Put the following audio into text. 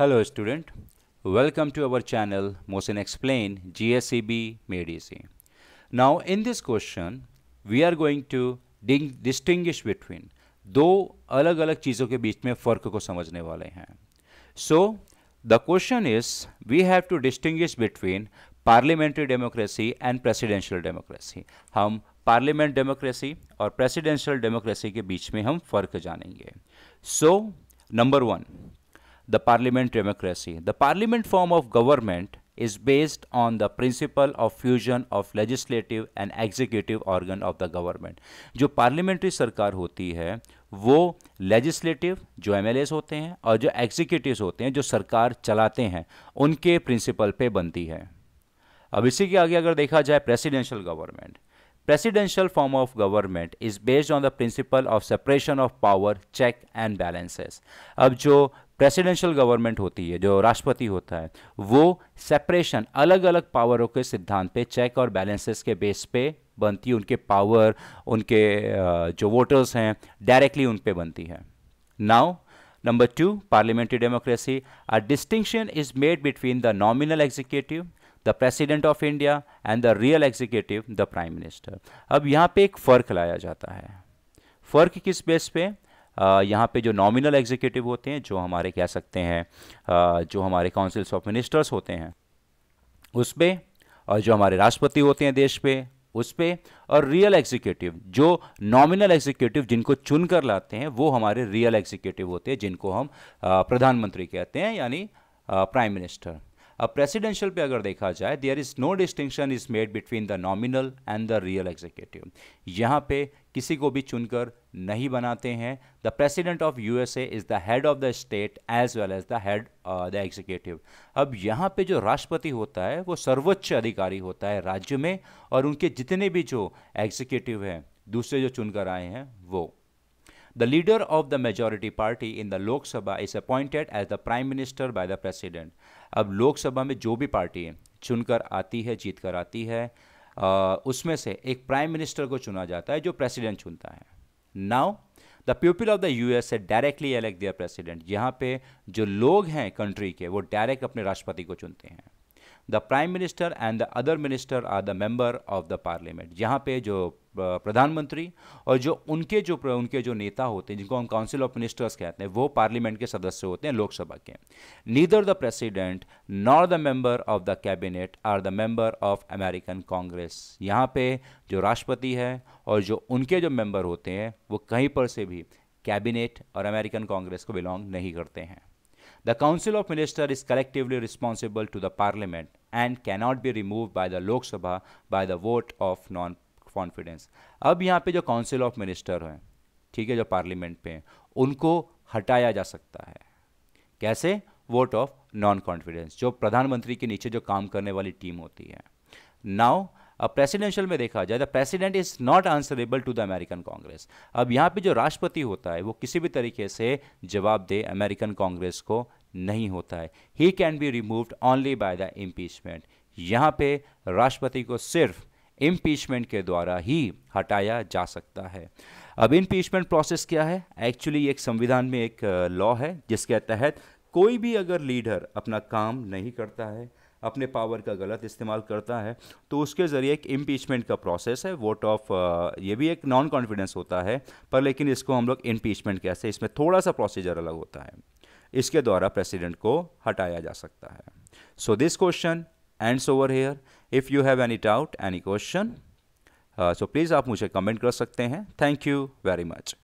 Hello student welcome to our channel to explain G S C B MedEC. Now in this question we are going to distinguish between दो अलग अलग चीज़ों के बीच में फ़र्क को समझने वाले हैं so the question is we have to distinguish between parliamentary democracy and presidential democracy हम पार्लियामेंट डेमोक्रेसी और प्रेसिडेंशियल डेमोक्रेसी के बीच में हम फ़र्क जानेंगे so number one the parliamentary democracy. The parliament form of government is based on the principle of fusion of legislative and executive organ of the government. jo parliamentary sarkar hoti hai wo legislative jo mlas hote hain aur jo executives hote hain jo sarkar chalate hain unke principle pe banti hai ab isi ke aage agar dekha jaye presidential government Presidential form of government is based on the principle of separation of power, check and balances. अब जो presidential government होती है जो राष्ट्रपति होता है वो separation अलग अलग पावरों के सिद्धांत पे चेक और बैलेंसेस के बेस पे बनती है उनके पावर उनके जो वोटर्स हैं डायरेक्टली उन पे बनती है now number two parliamentary democracy a distinction is made between the nominal executive the president of India and the real executive the prime minister अब यहाँ पे एक फ़र्क लाया जाता है फ़र्क किस बेस पे यहाँ पे जो नॉमिनल एग्जीक्यूटिव होते हैं जो हमारे कह सकते हैं जो हमारे काउंसिल्स ऑफ मिनिस्टर्स होते हैं उस पर और जो हमारे राष्ट्रपति होते हैं देश पे उस पर और रियल एग्जीक्यूटिव जो नॉमिनल एग्जीक्यूटिव जिनको चुन कर लाते हैं वो हमारे रियल एग्जीक्यूटिव होते हैं जिनको हम प्रधानमंत्री कहते हैं यानी प्राइम मिनिस्टर अब प्रेसिडेंशियल पे अगर देखा जाए there is no distinction is made between the nominal and the real executive यहाँ पे किसी को भी चुनकर नहीं बनाते हैं the president of U S is the head of the state as well as the head the executive अब यहाँ पे जो राष्ट्रपति होता है वो सर्वोच्च अधिकारी होता है राज्य में और उनके जितने भी जो एग्जीक्यूटिव हैं दूसरे जो चुनकर आए हैं वो The leader of the majority party in the Lok Sabha is appointed as the Prime Minister by the President. अब लोक सभा में जो भी पार्टी है चुनकर आती है जीत कर आती है आ, उसमें से एक प्राइम मिनिस्टर को चुना जाता है जो प्रेसिडेंट चुनता है now the people of the U S A directly elect their president यहाँ पे जो लोग हैं कंट्री के वो डायरेक्ट अपने राष्ट्रपति को चुनते हैं the prime minister and the other minister are the member of the parliament यहाँ पे जो प्रधानमंत्री और जो उनके जो उनके जो नेता होते हैं जिनको हम काउंसिल ऑफ मिनिस्टर्स कहते हैं वो पार्लियामेंट के सदस्य होते हैं लोकसभा के neither the president nor the member of the cabinet or the member of American Congress यहाँ पे जो राष्ट्रपति है और जो उनके जो मेंबर होते हैं वो कहीं पर से भी कैबिनेट और अमेरिकन कांग्रेस को बिलोंग नहीं करते हैं The Council of Ministers is collectively responsible to the Parliament and cannot be removed by the Lok Sabha by the vote of non confidence अब यहाँ पे जो काउंसिल ऑफ मिनिस्टर हैं ठीक है जो पार्लियामेंट पे हैं उनको हटाया जा सकता है कैसे वोट ऑफ नॉन कॉन्फिडेंस जो प्रधानमंत्री के नीचे जो काम करने वाली टीम होती है नाउ प्रेसिडेंशियल में देखा जाए the president is not answerable to the American Congress अब यहाँ पे जो राष्ट्रपति होता है वो किसी भी तरीके से जवाब दे अमेरिकन कांग्रेस को नहीं होता है he can be removed only by the impeachment यहाँ पे राष्ट्रपति को सिर्फ इम्पीचमेंट के द्वारा ही हटाया जा सकता है अब इम्पीचमेंट प्रोसेस क्या है एक्चुअली एक संविधान में एक लॉ है जिसके तहत कोई भी अगर लीडर अपना काम नहीं करता है अपने पावर का गलत इस्तेमाल करता है तो उसके ज़रिए एक इम्पीचमेंट का प्रोसेस है वोट ऑफ ये भी एक नॉन कॉन्फिडेंस होता है पर लेकिन इसको हम लोग इम्पीचमेंट कहते हैं इसमें थोड़ा सा प्रोसीजर अलग होता है इसके द्वारा प्रेसिडेंट को हटाया जा सकता है so this question ends over here if you have any doubt any question so please आप मुझे कमेंट कर सकते हैं थैंक यू वेरी मच